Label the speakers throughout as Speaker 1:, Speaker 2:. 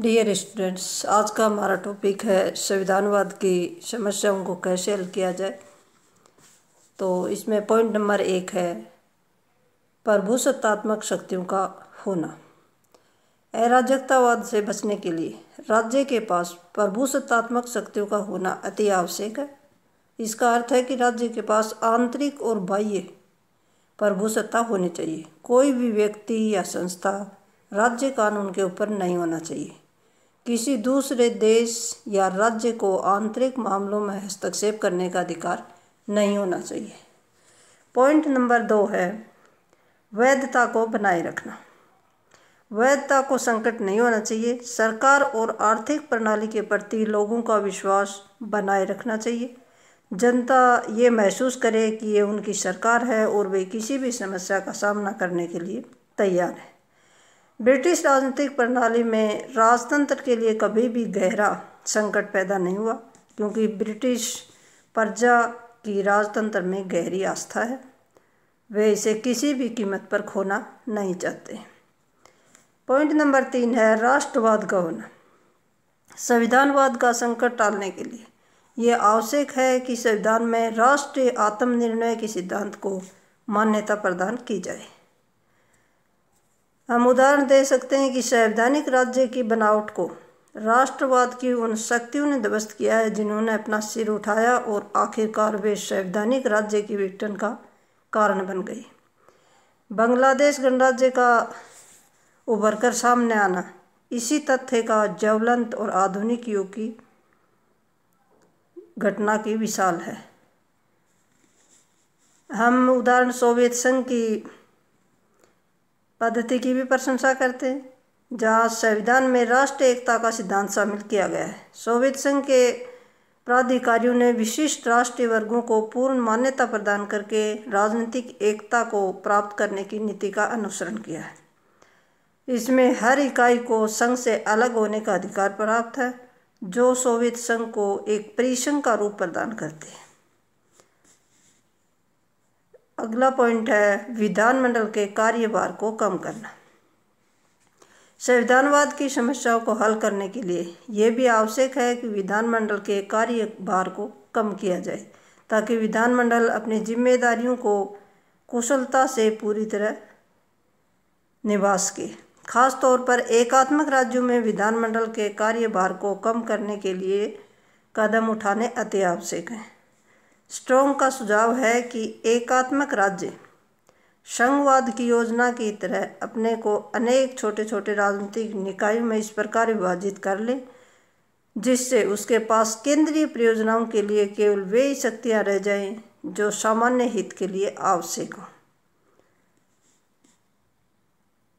Speaker 1: dear students आज का हमारा टॉपिक है संविधानवाद की समस्याओं को कैसे हल किया जाए तो इसमें पॉइंट नंबर एक है प्रभु सत्तात्मक शक्तियों का होना अराजकतावाद से बचने के लिए राज्य के पास प्रभु सत्तात्मक शक्तियों का होना अति आवश्यक है इसका अर्थ है कि राज्य के पास आंतरिक और बाह्य प्रभु सत्ता होनी चाहिए कोई भी व्यक्ति या संस्था राज्य कानून के ऊपर नहीं होना चाहिए किसी दूसरे देश या राज्य को आंतरिक मामलों में हस्तक्षेप करने का अधिकार नहीं होना चाहिए पॉइंट नंबर दो है वैधता को बनाए रखना वैधता को संकट नहीं होना चाहिए सरकार और आर्थिक प्रणाली के प्रति लोगों का विश्वास बनाए रखना चाहिए जनता ये महसूस करे कि ये उनकी सरकार है और वे किसी भी समस्या का सामना करने के लिए तैयार है ब्रिटिश राजनीतिक प्रणाली में राजतंत्र के लिए कभी भी गहरा संकट पैदा नहीं हुआ क्योंकि ब्रिटिश प्रजा की राजतंत्र में गहरी आस्था है वे इसे किसी भी कीमत पर खोना नहीं चाहते पॉइंट नंबर तीन है राष्ट्रवाद का होना संविधानवाद का संकट टालने के लिए ये आवश्यक है कि संविधान में राष्ट्रीय आत्मनिर्णय के सिद्धांत को मान्यता प्रदान की जाए हम उदाहरण दे सकते हैं कि संवैधानिक राज्य की बनावट को राष्ट्रवाद की उन शक्तियों ने ध्वस्त किया है जिन्होंने अपना सिर उठाया और आखिरकार वे संवैधानिक राज्य की विघटन का कारण बन गई बांग्लादेश गणराज्य का उभर कर सामने आना इसी तथ्य का ज्वलंत और आधुनिक युग की घटना की विशाल है हम उदाहरण सोवियत संघ की पद्धति की भी प्रशंसा करते हैं जहाँ संविधान में राष्ट्र एकता का सिद्धांत शामिल किया गया है सोवियत संघ के प्राधिकारियों ने विशिष्ट राष्ट्रीय वर्गों को पूर्ण मान्यता प्रदान करके राजनीतिक एकता को प्राप्त करने की नीति का अनुसरण किया है इसमें हर इकाई को संघ से अलग होने का अधिकार प्राप्त है जो सोवियत संघ को एक परिसंघ का रूप प्रदान करते हैं अगला पॉइंट है विधानमंडल के कार्यभार को कम करना संविधानवाद की समस्याओं को हल करने के लिए यह भी आवश्यक है कि विधानमंडल के कार्यभार को कम किया जाए ताकि विधानमंडल अपनी जिम्मेदारियों को कुशलता से पूरी तरह निभा सके खास तौर पर एकात्मक राज्यों में विधानमंडल के कार्यभार को कम करने के लिए कदम उठाने अति आवश्यक हैं स्ट्रोंग का सुझाव है कि एकात्मक राज्य संघवाद की योजना की तरह अपने को अनेक छोटे छोटे राजनीतिक निकायों में इस प्रकार विभाजित कर ले जिससे उसके पास केंद्रीय परियोजनाओं के लिए केवल वे ही शक्तियाँ रह जाएं जो सामान्य हित के लिए आवश्यक हों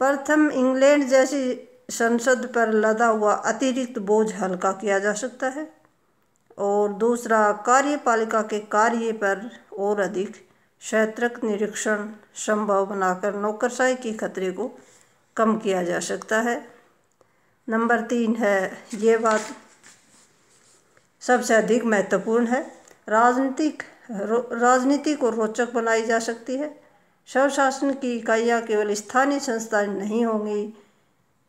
Speaker 1: प्रथम इंग्लैंड जैसी संसद पर लदा हुआ अतिरिक्त बोझ हल्का किया जा सकता है और दूसरा कार्यपालिका के कार्य पर और अधिक क्षेत्रक निरीक्षण संभव बनाकर नौकरशाही के खतरे को कम किया जा सकता है नंबर तीन है ये बात सबसे अधिक महत्वपूर्ण है राजनीतिक राजनीति को रोचक बनाई जा सकती है स्वशासन की इकाइयाँ केवल स्थानीय संस्थाएं नहीं होंगी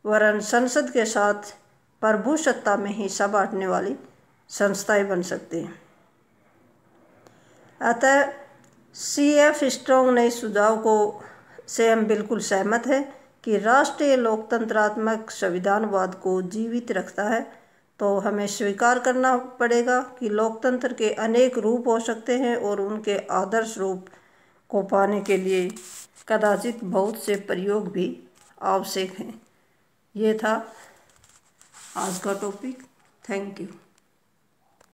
Speaker 1: वरन संसद के साथ प्रभु सत्ता में ही सब बांटने वाली संस्थाएं बन सकती हैं अतः सी एफ स्ट्रोंग ने सुझाव को से हम बिल्कुल सहमत हैं कि राष्ट्रीय लोकतंत्रात्मक संविधानवाद को जीवित रखता है तो हमें स्वीकार करना पड़ेगा कि लोकतंत्र के अनेक रूप हो सकते हैं और उनके आदर्श रूप को पाने के लिए कदाचित बहुत से प्रयोग भी आवश्यक हैं ये था आज का टॉपिक थैंक यू